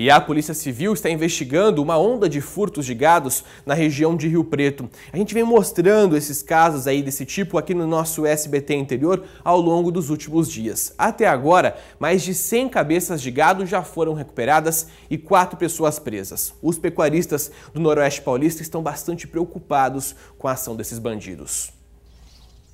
E a Polícia Civil está investigando uma onda de furtos de gados na região de Rio Preto. A gente vem mostrando esses casos aí desse tipo aqui no nosso SBT interior ao longo dos últimos dias. Até agora, mais de 100 cabeças de gado já foram recuperadas e 4 pessoas presas. Os pecuaristas do Noroeste Paulista estão bastante preocupados com a ação desses bandidos.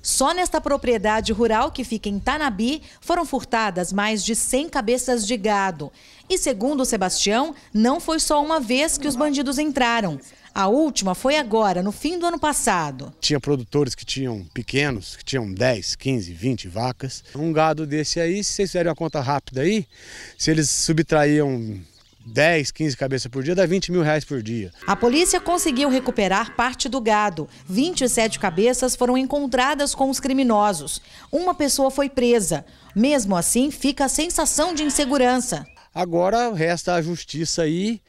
Só nesta propriedade rural que fica em Tanabi foram furtadas mais de 100 cabeças de gado. E segundo o Sebastião, não foi só uma vez que os bandidos entraram. A última foi agora, no fim do ano passado. Tinha produtores que tinham pequenos, que tinham 10, 15, 20 vacas. Um gado desse aí, se vocês fizerem uma conta rápida aí, se eles subtraíam 10, 15 cabeças por dia, dá 20 mil reais por dia. A polícia conseguiu recuperar parte do gado. 27 cabeças foram encontradas com os criminosos. Uma pessoa foi presa. Mesmo assim, fica a sensação de insegurança. Agora resta a justiça aí,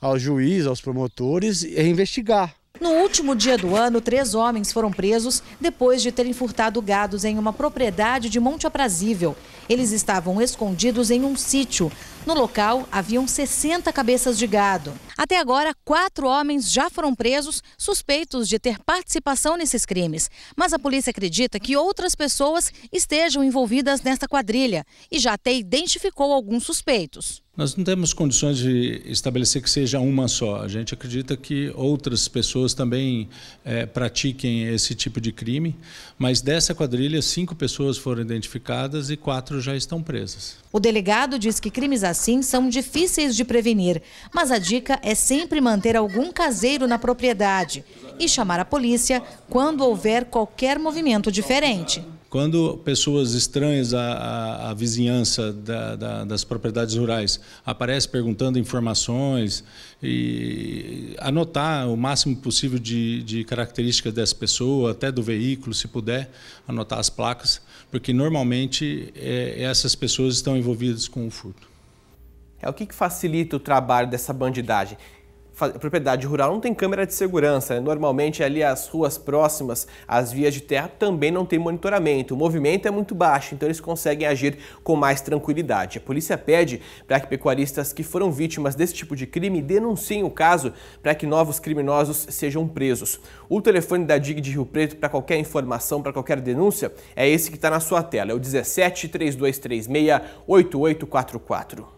ao juiz, aos promotores, investigar. No último dia do ano, três homens foram presos depois de terem furtado gados em uma propriedade de Monte Aprazível. Eles estavam escondidos em um sítio. No local, haviam 60 cabeças de gado. Até agora, quatro homens já foram presos suspeitos de ter participação nesses crimes. Mas a polícia acredita que outras pessoas estejam envolvidas nesta quadrilha e já até identificou alguns suspeitos. Nós não temos condições de estabelecer que seja uma só. A gente acredita que outras pessoas também é, pratiquem esse tipo de crime, mas dessa quadrilha, cinco pessoas foram identificadas e quatro já estão presas. O delegado diz que crimes assim são difíceis de prevenir, mas a dica é sempre manter algum caseiro na propriedade e chamar a polícia quando houver qualquer movimento diferente. Quando pessoas estranhas à, à, à vizinhança da, da, das propriedades rurais aparecem perguntando informações e anotar o máximo possível de, de características dessa pessoa, até do veículo, se puder, anotar as placas, porque normalmente é, essas pessoas estão envolvidas com o furto. É o que, que facilita o trabalho dessa bandidagem. A propriedade rural não tem câmera de segurança. Né? Normalmente ali as ruas próximas, as vias de terra também não tem monitoramento. O movimento é muito baixo, então eles conseguem agir com mais tranquilidade. A polícia pede para que pecuaristas que foram vítimas desse tipo de crime denunciem o caso para que novos criminosos sejam presos. O telefone da DIG de Rio Preto para qualquer informação, para qualquer denúncia, é esse que está na sua tela. É o 17 3236 8844.